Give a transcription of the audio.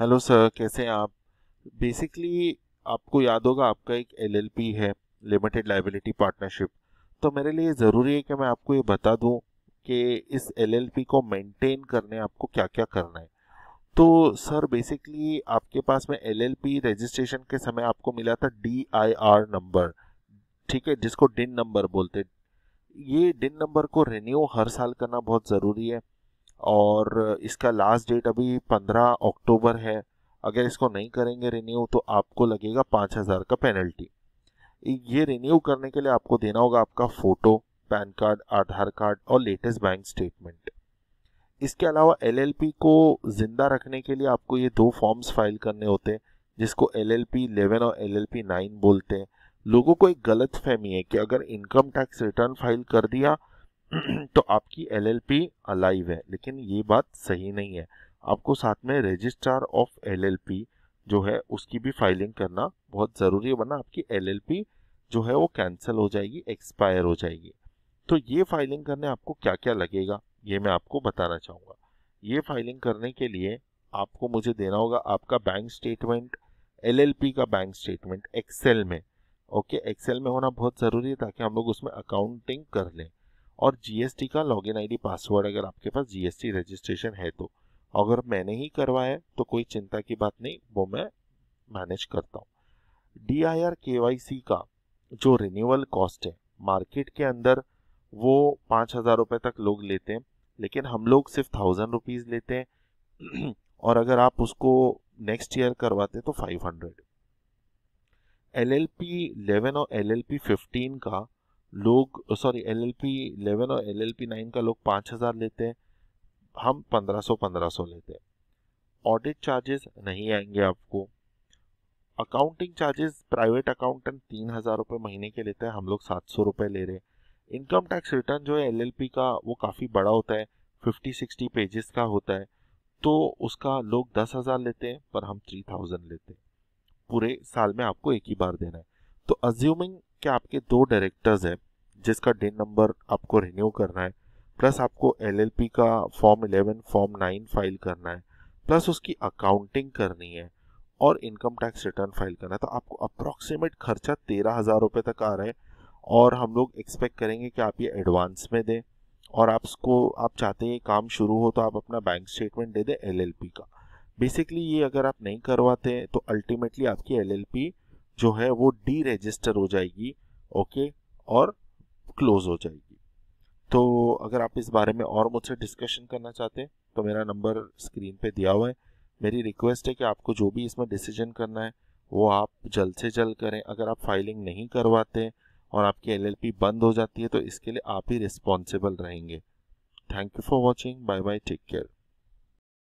hello sir कैसे हैं आप बेसिकली आपको याद होगा आपका एक एलएलपी है लिमिटेड लाइबिलिटी पार्टनरशिप तो मेरे लिए ज़रूरी है कि मैं आपको ये बता दूं कि इस एलएलपी को मेंटेन करने आपको क्या क्या करना है तो सर बेसिकली आपके पास में एलएलपी रजिस्ट्रेशन के समय आपको मिला था डी आई आर नंबर ठीक है जिसको डिन नंबर बोलते ये डिन नंबर को रिन्यू हर साल करना बहुत ज़रूरी है और इसका लास्ट डेट अभी पंद्रह अक्टूबर है अगर इसको नहीं करेंगे रिन्यू तो आपको लगेगा पाँच हज़ार का पेनल्टी ये रिन्यू करने के लिए आपको देना होगा आपका photo PAN card Aadhaar card और लेटेस्ट बैंक स्टेटमेंट इसके अलावा एलएलपी को ज़िंदा रखने के लिए आपको ये दो फॉर्म्स फाइल करने होते हैं जिसको एल एल पी इलेवन और एल एल पी नाइन बोलते हैं लोगों को एक गलत फहमी है कि अगर इनकम टैक्स रिटर्न फाइल कर दिया तो आपकी एल एल पी अलाइव है लेकिन ये बात सही नहीं है आपको साथ में registrar of L L P जो है उसकी भी फाइलिंग करना बहुत ज़रूरी है वरना आपकी एल एल पी जो है वो कैंसिल हो जाएगी एक्सपायर हो जाएगी तो ये फाइलिंग करने आपको क्या क्या लगेगा ये मैं आपको बताना चाहूँगा ये फाइलिंग करने के लिए आपको मुझे देना होगा आपका bank statement L L P का बैंक स्टेटमेंट एक्सेल में ओके एक्सेल में होना बहुत ज़रूरी है ताकि हम लोग उसमें अकाउंटिंग कर लें और जीएसटी का लॉगिन आईडी पासवर्ड अगर आपके पास जीएसटी रजिस्ट्रेशन है तो अगर मैंने ही करवाया तो कोई चिंता की बात नहीं वो मैं मैनेज करता हूँ D I R K Y C का जो रिन्यूअल कॉस्ट है मार्केट के अंदर वो पाँच हज़ार रुपये तक लोग लेते हैं लेकिन हम लोग सिर्फ थाउजेंड रुपीज़ लेते हैं और अगर आप उसको नेक्स्ट ईयर करवाते तो five hundred L L P eleven और एल एल पी फिफ्टीन का लोग sorry L L P eleven और एल एल पी नाइन का लोग पाँच हज़ार लेते हैं हम पंद्रह सौ पंद्रह सौ लेते हैं ऑडिट चार्जेस नहीं आएंगे आपको अकाउंटिंग चार्जेस प्राइवेट अकाउंटेंट तीन हज़ार रुपये महीने के लेते हैं हम लोग सात सौ रुपये ले रहे हैं इनकम टैक्स रिटर्न जो है एल एल पी का वो काफ़ी बड़ा होता है फिफ्टी सिक्सटी पेजेस का होता है तो उसका लोग दस हज़ार लेते हैं पर हम थ्री थाउजेंड लेते हैं पूरे साल में आपको एक ही बार देना है तो अज्यूमिंग कि आपके दो डायरेक्टर्स हैं जिसका डिन नंबर आपको रिन्यू करना है प्लस आपको एलएलपी का फॉर्म 11 फॉर्म 9 फाइल करना है प्लस उसकी अकाउंटिंग करनी है और इनकम टैक्स रिटर्न फाइल करना है तो आपको अप्रॉक्सीमेट खर्चा तेरह हज़ार रुपये तक आ रहा है और हम लोग एक्सपेक्ट करेंगे कि आप ये एडवांस में दें और आप उसको आप चाहते हैं काम शुरू हो तो आप अपना बैंक स्टेटमेंट दे दें एल का बेसिकली ये अगर आप नहीं करवाते तो अल्टीमेटली आपकी एल जो है वो डी रजिस्टर हो जाएगी ओके और क्लोज हो जाएगी तो अगर आप इस बारे में और मुझसे डिस्कशन करना चाहते हैं तो मेरा नंबर स्क्रीन पे दिया हुआ है मेरी रिक्वेस्ट है कि आपको जो भी इसमें डिसीजन करना है वो आप जल्द से जल्द करें अगर आप फाइलिंग नहीं करवाते और आपकी एलएलपी बंद हो जाती है तो इसके लिए आप ही रिस्पॉन्सिबल रहेंगे thank you for watching bye bye take care